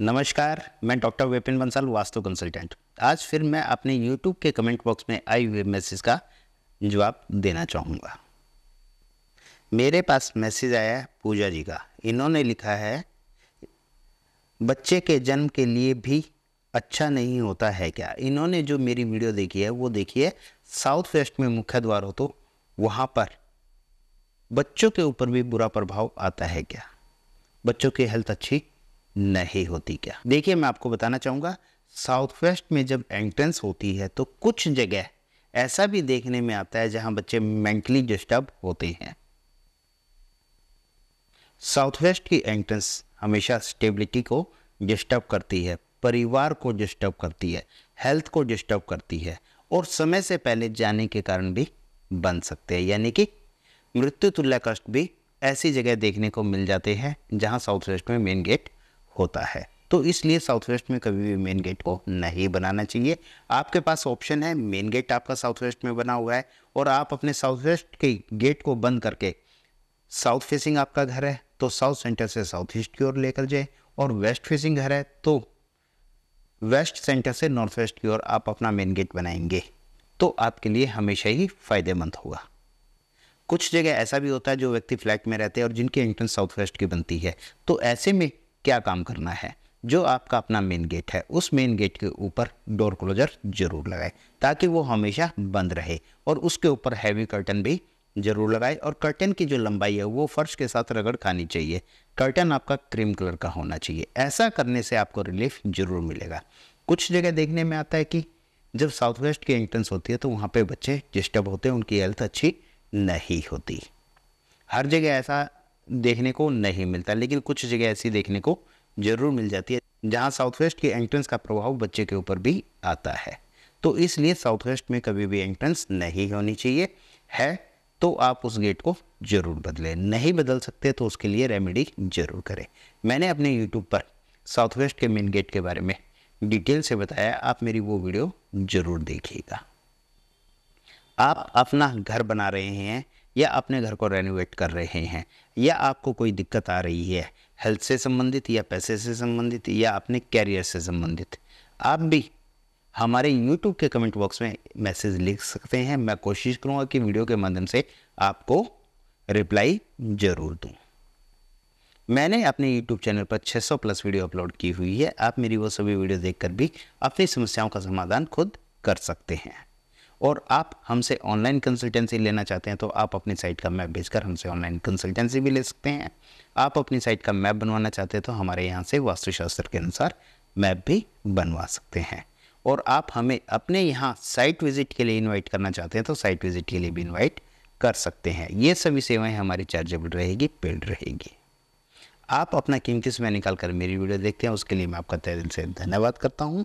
नमस्कार मैं doctor Vipin Bansal vastu consultant आज फिर मैं अपने यूट्यूब के कमेंट बॉक्स में आई हुए मैसेज का जवाब देना चाहूँगा मेरे पास मैसेज आया है पूजा जी का इन्होंने लिखा है बच्चे के जन्म के लिए भी अच्छा नहीं होता है क्या इन्होंने जो मेरी वीडियो देखी है वो देखी है साउथ वेस्ट में मुख्य द्वार हो तो वहाँ पर बच्चों के ऊपर भी बुरा प्रभाव आता है क्या बच्चों की हेल्थ अच्छी नहीं होती क्या देखिए मैं आपको बताना चाहूँगा साउथ वेस्ट में जब एंट्रेंस होती है तो कुछ जगह ऐसा भी देखने में आता है जहाँ बच्चे मेंटली डिस्टर्ब होते हैं साउथ वेस्ट की एंट्रेंस हमेशा स्टेबिलिटी को डिस्टर्ब करती है परिवार को डिस्टर्ब करती है हेल्थ को डिस्टर्ब करती है और समय से पहले जाने के कारण भी बन सकते हैं यानी कि मृत्यु तुल्य कष्ट भी ऐसी जगह देखने को मिल जाते हैं जहां साउथ वेस्ट में मेन गेट होता है तो इसलिए साउथ वेस्ट में कभी भी मेन गेट को नहीं बनाना चाहिए आपके पास ऑप्शन है मेन गेट आपका साउथ वेस्ट में बना हुआ है और आप अपने साउथ वेस्ट के गेट को बंद करके साउथ फेसिंग आपका घर है तो साउथ सेंटर से साउथ ईस्ट की ओर लेकर जाए और वेस्ट फेसिंग घर है तो वेस्ट सेंटर से नॉर्थ वेस्ट की ओर आप अपना मेन गेट बनाएंगे तो आपके लिए हमेशा ही फ़ायदेमंद होगा कुछ जगह ऐसा भी होता है जो व्यक्ति फ्लैट में रहते हैं और जिनकी एंट्रेंस साउथ वेस्ट की बनती है तो ऐसे में क्या काम करना है जो आपका अपना मेन गेट है उस मेन गेट के ऊपर डोर क्लोजर जरूर लगाए ताकि वो हमेशा बंद रहे और उसके ऊपर हैवी कर्टन भी जरूर लगाए और कर्टन की जो लंबाई है वो फर्श के साथ रगड़ खानी चाहिए कर्टन आपका क्रीम कलर का होना चाहिए ऐसा करने से आपको रिलीफ जरूर मिलेगा कुछ जगह देखने में आता है कि जब साउथ वेस्ट की एंट्रेंस होती है तो वहाँ पे बच्चे डिस्टर्ब होते हैं उनकी हेल्थ अच्छी नहीं होती हर जगह ऐसा देखने को नहीं मिलता लेकिन कुछ जगह ऐसी देखने को जरूर मिल जाती है जहाँ साउथ वेस्ट के एंट्रेंस का प्रभाव बच्चे के ऊपर भी आता है तो इसलिए साउथ वेस्ट में कभी भी एंट्रेंस नहीं होनी चाहिए है तो आप उस गेट को ज़रूर बदलें नहीं बदल सकते तो उसके लिए रेमेडी जरूर करें मैंने अपने यूट्यूब पर साउथ वेस्ट के मेन गेट के बारे में डिटेल से बताया आप मेरी वो वीडियो ज़रूर देखिएगा आप अपना घर बना रहे हैं या अपने घर को रेनोवेट कर रहे हैं या आपको कोई दिक्कत आ रही है हेल्थ से संबंधित या पैसे से संबंधित या अपने कैरियर से संबंधित आप भी हमारे यूट्यूब के कमेंट बॉक्स में मैसेज लिख सकते हैं मैं कोशिश करूँगा कि वीडियो के माध्यम से आपको रिप्लाई ज़रूर दूँ मैंने अपने YouTube चैनल पर 600 प्लस वीडियो अपलोड की हुई है आप मेरी वो सभी वीडियो देखकर भी अपनी समस्याओं का समाधान खुद कर सकते हैं और आप हमसे ऑनलाइन कंसल्टेंसी लेना चाहते हैं तो आप अपनी साइट का मैप भेजकर हमसे ऑनलाइन कंसल्टेंसी भी ले सकते हैं आप अपनी साइट का मैप बनवाना चाहते हैं तो हमारे यहाँ से वास्तुशास्त्र के अनुसार मैप भी बनवा सकते हैं और आप हमें अपने यहाँ साइट विज़िट के लिए इन्वाइट करना चाहते हैं तो साइट विज़िट के लिए भी इन्वाइट कर सकते हैं ये सभी सेवाएँ हमारी चार्जेबल रहेगी पेड रहेगी आप अपना कीमती समय निकाल कर मेरी वीडियो देखते हैं उसके लिए मैं आपका तय दिल से धन्यवाद करता हूँ